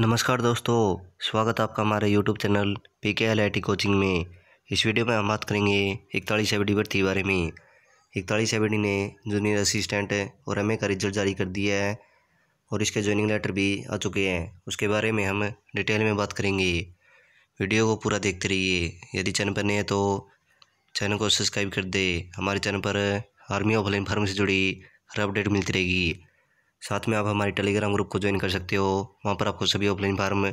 नमस्कार दोस्तों स्वागत है आपका हमारे YouTube channel P K L I T coaching में इस वीडियो में हम बात करेंगे इकतालीस एवडी भर्ती के बारे में इकतालीस एवडी ने जूनियर असिस्टेंट और एम का रिजल्ट जारी कर दिया है और इसके ज्वाइनिंग लेटर भी आ चुके हैं उसके बारे में हम डिटेल में बात करेंगे वीडियो को पूरा देखते रहिए यदि चैनल पर नहीं है तो चैनल को सब्सक्राइब कर दे हमारे चैनल पर आर्मी ऑफ लाइन फार्म से जुड़ी हर अपडेट मिलती रहेगी साथ में आप हमारे टेलीग्राम ग्रुप को ज्वाइन कर सकते हो वहाँ पर आपको सभी ऑफलाइन फार्म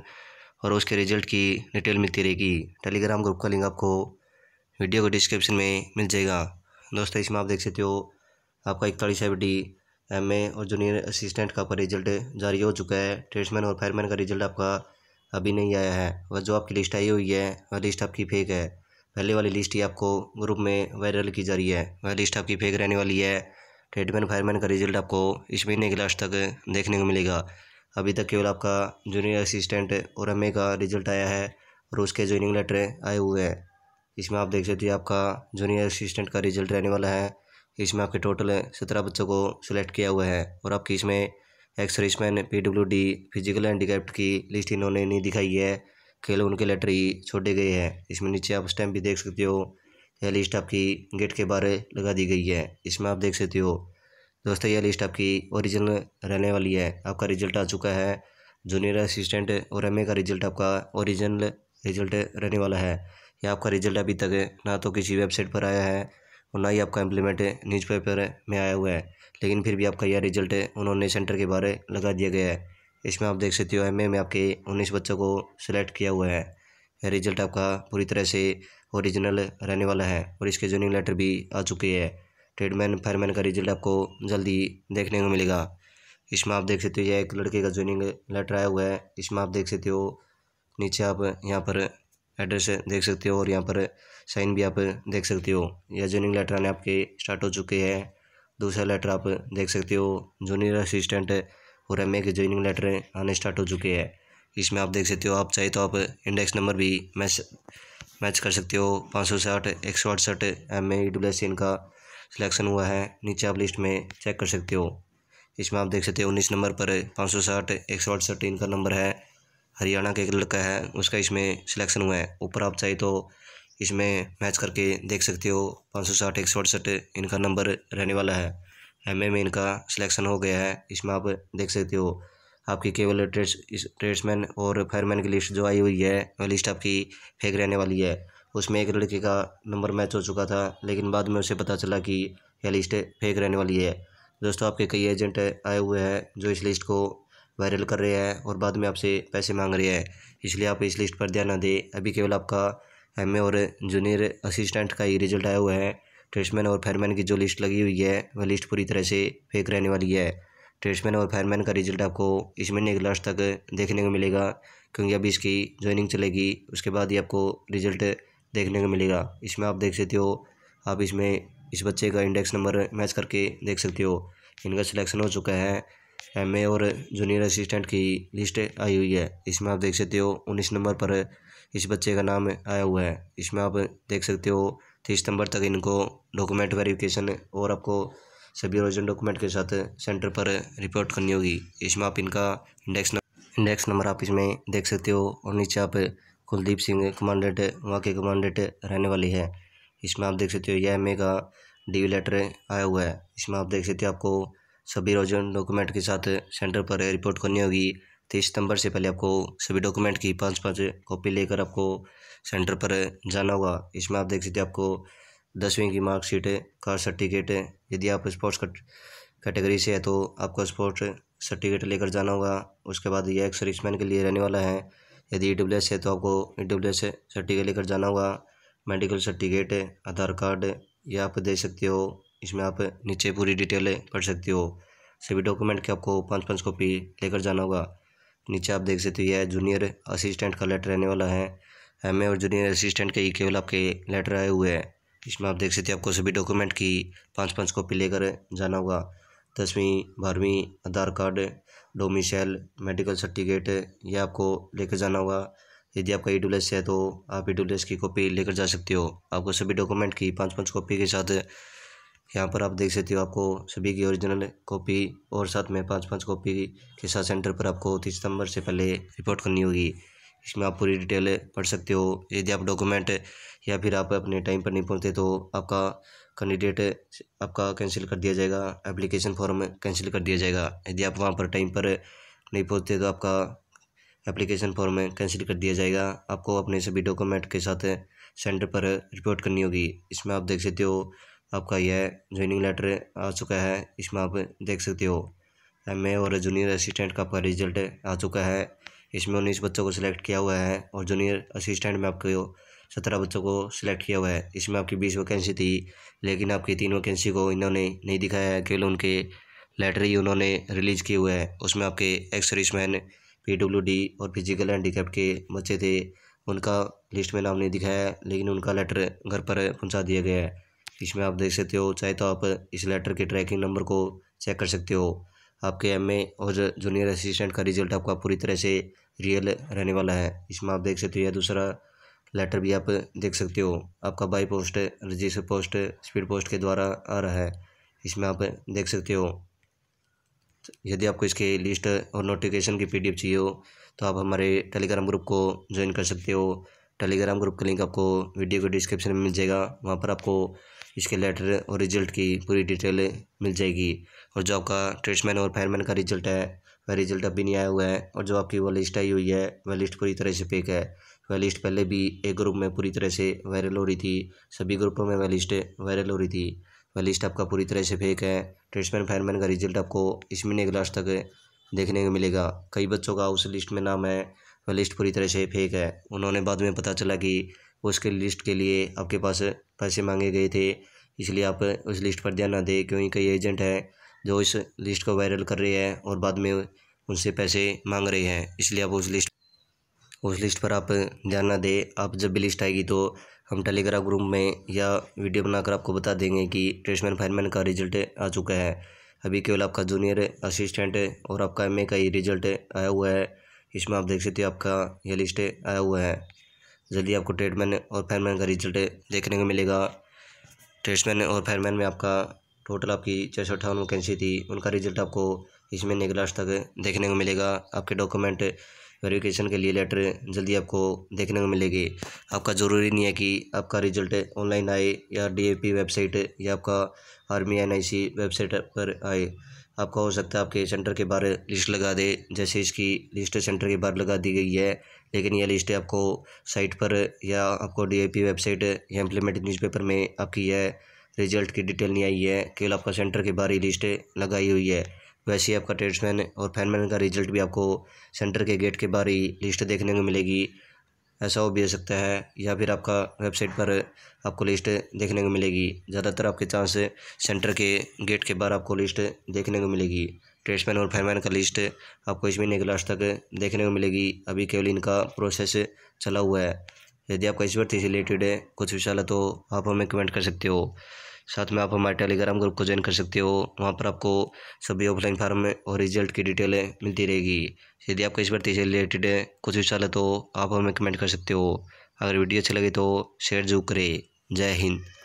और उसके रिजल्ट की डिटेल मिलती रहेगी टेलीग्राम ग्रुप का लिंक आपको वीडियो के डिस्क्रिप्शन में मिल जाएगा दोस्तों इसमें आप देख सकते हो आपका इकतालीस एफ डी एम और जूनियर असिस्टेंट का आपका रिजल्ट जारी हो चुका है ट्रेड्समैन और फायरमैन का रिजल्ट आपका अभी नहीं आया है वह जो आपकी लिस्ट आई हुई है वह लिस्ट आपकी फेक है पहले वाली लिस्ट ही आपको ग्रुप में वायरल की जा रही है वह लिस्ट आपकी फेक रहने वाली है ट्रेडमैन फायरमैन का रिजल्ट आपको इस महीने के लास्ट तक देखने को मिलेगा अभी तक केवल आपका जूनियर असिस्टेंट और एम का रिजल्ट आया है और उसके ज्वाइनिंग लेटर आए हुए हैं इसमें आप देख सकते हो आपका जूनियर असिस्टेंट का रिजल्ट रहने वाला है इसमें आपके टोटल सत्रह बच्चों को सिलेक्ट किया हुआ है और आपकी इसमें ex serviceman P W D physical handicapped की लिस्ट इन्होंने नहीं दिखाई है केवल उनके लेटर ही छोड़े गए हैं इसमें नीचे आप स्टैम्प भी देख सकते हो यह लिस्ट आपकी गेट के बारे लगा दी गई है इसमें आप देख सकते हो दोस्तों यह लिस्ट आपकी ओरिजिनल रहने वाली है आपका रिजल्ट आ चुका है जूनियर असिस्टेंट और एम का रिजल्ट आपका ओरिजिनल रिजल्ट रहने वाला है यह आपका रिजल्ट अभी तक ना तो किसी वेबसाइट पर आया है और ना ही आपका इम्प्लीमेंट न्यूज़पेपर में आया हुआ है लेकिन फिर भी आपका यह रिजल्ट उन्होंने सेंटर के बारे लगा दिया गया है इसमें आप देख सकते हो एम में आपके उन्नीस बच्चों को सिलेक्ट किया हुआ है यह रिजल्ट आपका पूरी तरह से ओरिजिनल रहने वाला है और इसके जॉइनिंग लेटर भी आ चुके हैं ट्रेडमैन फायरमैन का रिजल्ट आपको जल्दी देखने को मिलेगा इसमें आप देख सकते हो यह एक लड़के का ज्वाइनिंग लेटर आया हुआ है इसमें आप देख सकते हो नीचे आप यहाँ पर एड्रेस देख सकते हो और यहाँ पर साइन भी आप देख सकते हो यह ज्वाइनिंग लेटर आने आपके स्टार्ट हो चुके हैं दूसरा लेटर आप देख सकते हो जूनियर असिस्टेंट और एम के ज्वाइनिंग लेटर आने स्टार्ट हो चुके हैं इसमें आप देख सकते हो आप चाहे तो आप इंडेक्स नंबर भी मैसेज मैच कर सकते हो पाँच सौ साठ एक सौ अड़सठ एम ए डब्ल्यू एस इनका सिलेक्शन हुआ है नीचे आप लिस्ट में चेक कर सकते हो इसमें आप देख सकते हो उन्नीस नंबर पर पाँच सौ साठ एक सौ अड़सठ इनका नंबर है हरियाणा का एक लड़का है उसका इसमें सिलेक्शन हुआ है ऊपर आप चाहिए तो इसमें मैच करके देख सकते हो पाँच सौ साठ एक सौ अड़सठ इनका नंबर रहने वाला है एम में इनका सिलेक्शन हो गया है इसमें आप देख सकते हो आपकी केवल ट्रेड्स ट्रेड्समैन और फायरमैन की लिस्ट जो आई हुई है वह लिस्ट आपकी फेक रहने वाली है उसमें एक लड़के का नंबर मैच हो चुका था लेकिन बाद में उसे पता चला कि यह लिस्ट फेक रहने वाली है दोस्तों आपके कई एजेंट आए हुए हैं जो इस लिस्ट को वायरल कर रहे हैं और बाद में आपसे पैसे मांग रहे हैं इसलिए आप इस लिस्ट पर ध्यान ना दें अभी केवल आपका एम और जूनियर असिस्टेंट का ही रिजल्ट आया हुआ है ट्रेड्समैन और फायरमैन की जो लिस्ट लगी हुई है वह लिस्ट पूरी तरह से फेक रहने वाली है ट्रेड्समैन और फायरमैन का रिजल्ट आपको इस महीने के लास्ट तक देखने को मिलेगा क्योंकि अभी इसकी ज्वाइनिंग चलेगी उसके बाद ही आपको रिजल्ट देखने को मिलेगा इसमें आप देख सकते हो आप इसमें इस बच्चे का इंडेक्स नंबर मैच करके देख सकते हो इनका सिलेक्शन हो चुका है एम और जूनियर असिस्टेंट की लिस्ट आई हुई है इसमें आप देख सकते हो उन्नीस नंबर पर इस बच्चे का नाम आया हुआ है इसमें आप देख सकते हो तीस सितंबर तक इनको डॉक्यूमेंट वेरिफिकेशन और आपको सभी ओरिजिनल डॉक्यूमेंट के साथ सेंटर पर रिपोर्ट करनी होगी इसमें आप इनका इंडेक्स नंबर इंडेक्स नंबर आप इसमें देख सकते हो और नीचे आप कुलदीप सिंह कमांडेंट वहाँ के कमांडेंट रहने वाले हैं इसमें आप देख सकते हो यह एम का डी लेटर आया हुआ है इसमें आप देख सकते हो आपको सभी रोजन डॉक्यूमेंट के साथ सेंटर पर रिपोर्ट करनी होगी तीस सितंबर से पहले आपको सभी डॉक्यूमेंट की पाँच पाँच कॉपी लेकर आपको सेंटर पर जाना होगा इसमें आप देख सकते हो आपको दसवीं की मार्कशीट है कास्ट सर्टिफिकेट है यदि आप स्पोर्ट्स कैटेगरी से है तो आपको स्पोर्ट्स सर्टिफिकेट लेकर जाना होगा उसके बाद यह एक सर्विसमैन के लिए रहने वाला है यदि ई डब्ल्यू एस है तो आपको ई डब्ल्यू एस सर्टिफिकेट लेकर जाना होगा मेडिकल सर्टिफिकेट है आधार कार्ड यह आप दे सकते हो इसमें आप नीचे पूरी डिटेल पढ़ सकते हो सभी डॉक्यूमेंट के आपको पाँच पाँच कॉपी लेकर जाना होगा नीचे आप देख सकते हो यह जूनियर असिस्टेंट का लेटर रहने वाला है एम और जूनियर असिस्टेंट के ही केवल आपके लेटर आए हुए हैं इसमें आप देख सकते हैं आपको सभी डॉक्यूमेंट की पाँच पाँच कॉपी लेकर जाना होगा दसवीं बारहवीं Aadhaar card domicile medical certificate ये आपको लेकर जाना होगा यदि आपका ई e है तो आप ई e की कॉपी लेकर जा सकते हो आपको सभी डॉक्यूमेंट की पाँच पाँच कॉपी के साथ यहाँ पर आप देख सकते हो आपको सभी की ओरिजिनल कॉपी और साथ में पाँच पाँच कॉपी के साथ सेंटर पर आपको तीस सितंबर से पहले रिपोर्ट करनी होगी इसमें आप पूरी डिटेल पढ़ सकते हो यदि आप डॉक्यूमेंट या फिर आप अपने टाइम पर नहीं पहुँचते तो आपका कैंडिडेट आपका कैंसिल कर दिया जाएगा एप्लीकेशन फॉर्म कैंसिल कर दिया जाएगा यदि आप वहाँ पर टाइम पर नहीं पहुँचते तो आपका एप्लीकेशन फॉर्म कैंसिल कर दिया जाएगा आपको अपने सभी डॉक्यूमेंट के साथ सेंटर पर रिपोर्ट करनी होगी इसमें आप देख सकते हो आपका यह ज्वाइनिंग लेटर आ चुका है इसमें आप देख सकते हो एम और जूनियर असिस्टेंट का आपका रिजल्ट आ चुका है इसमें उन्नीस बच्चों को सिलेक्ट किया हुआ है और जूनियर असिस्टेंट में आपको सत्रह बच्चों को सिलेक्ट किया हुआ है इसमें आपकी बीस वैकेंसी थी लेकिन आपकी तीन वैकेंसी को इन्होंने नहीं दिखाया है केवल उनके लेटर ही उन्होंने रिलीज़ किए हुए हैं उसमें आपके एक्स सर्विसमैन डी और फिजिकल हैंडीकैप के बच्चे थे उनका लिस्ट में नाम नहीं दिखाया है लेकिन उनका लेटर घर पर पहुँचा दिया गया है इसमें आप देख सकते हो चाहे तो आप इस लेटर के ट्रैकिंग नंबर को चेक कर सकते हो आपके एम और जूनियर असिस्टेंट का रिजल्ट आपका पूरी तरह से रियल रहने वाला है इसमें आप देख सकते हो या दूसरा लेटर भी आप देख सकते हो आपका by post register post speed post के द्वारा आ रहा है इसमें आप देख सकते हो यदि आपको इसके लिस्ट और नोटिफिकेशन की पी चाहिए हो तो आप हमारे टेलीग्राम ग्रुप को ज्वाइन कर सकते हो टेलीग्राम ग्रुप का लिंक आपको वीडियो के डिस्क्रिप्शन में मिल जाएगा वहाँ पर आपको इसके लेटर और रिजल्ट की पूरी डिटेल मिल जाएगी और जो आपका ट्रेड्समैन और फायरमैन का रिजल्ट है वह रिजल्ट अभी नहीं आया हुआ है और जो आपकी वो लिस्ट आई हुई है वह लिस्ट पूरी तरह से फेक है वह लिस्ट पहले भी एक ग्रुप में पूरी तरह से वायरल हो रही थी सभी ग्रुपों में वह लिस्ट वायरल हो रही थी वह लिस्ट आपका पूरी तरह से फेक है ट्रेड्समैन फायरमैन का रिजल्ट आपको इस महीने के लास्ट तक देखने को मिलेगा कई बच्चों का उस लिस्ट में नाम है वह लिस्ट पूरी तरह से फेक है उन्होंने बाद में पता चला कि उसके लिस्ट के लिए आपके पास पैसे मांगे गए थे इसलिए आप उस लिस्ट पर ध्यान ना दें क्योंकि कई एजेंट हैं जो इस लिस्ट को वायरल कर रहे हैं और बाद में उनसे पैसे मांग रहे हैं इसलिए आप उस लिस्ट उस लिस्ट पर आप ध्यान ना दें आप जब भी लिस्ट आएगी तो हम टेलीग्राम ग्रुप में या वीडियो बनाकर आपको बता देंगे कि ट्रेसमैन फायरमैन का रिजल्ट आ चुका है अभी केवल आपका जूनियर असिस्टेंट और आपका एमए का ही रिजल्ट आया हुआ है इसमें आप देख सकते हो आपका यह लिस्ट आया हुआ है जल्दी आपको ट्रेडमैन और फायरमैन का रिजल्ट देखने को मिलेगा ट्रेड्समैन और फायरमैन में आपका टोटल आपकी छः सौ अट्ठावन वैकेंसी थी उनका रिजल्ट आपको इस महीने के लास्ट तक देखने को मिलेगा आपके डॉक्यूमेंट वेरिफिकेशन के लिए लेटर जल्दी आपको देखने को मिलेगी आपका ज़रूरी नहीं है कि आपका रिजल्ट ऑनलाइन आए या डीएपी वेबसाइट या आपका आर्मी एनआईसी वेबसाइट पर आए आपका हो सकता है आपके सेंटर के बाहर लिस्ट लगा दे जैसे इसकी लिस्ट सेंटर के बाहर लगा दी गई है लेकिन यह लिस्ट आपको साइट पर या आपको डीएपी वेबसाइट या इम्प्लीमेंट न्यूज़पेपर में आपकी यह रिजल्ट की डिटेल नहीं आई है केवल आपका सेंटर के बाहर ही लिस्ट लगाई हुई है वैसे ही आपका ट्रेड्समैन और फैनमैन का रिजल्ट भी आपको सेंटर के गेट के बाहर ही लिस्ट देखने को मिलेगी ऐसा हो भी हो सकता है या फिर आपका वेबसाइट पर आपको लिस्ट देखने को मिलेगी ज़्यादातर आपके चांस सेंटर के गेट के बाहर आपको लिस्ट देखने को मिलेगी ट्रेड्समैन और फायरमैन का लिस्ट आपको इस महीने के लास्ट तक देखने को मिलेगी अभी केवल इनका प्रोसेस चला हुआ है यदि आपका इस भर्ती से रिलेटेड है कुछ विशाल तो आप हमें कमेंट कर सकते हो साथ में आप हमारे टेलीग्राम ग्रुप को ज्वाइन कर सकते हो वहाँ पर आपको सभी ऑफलाइन फार्म और रिजल्ट की डिटेलें मिलती रहेगी यदि आपका इस भर्ती से रिलेटेड है कुछ विशाल तो आप हमें कमेंट कर सकते हो अगर वीडियो अच्छी लगे तो शेयर जरूर करें जय हिंद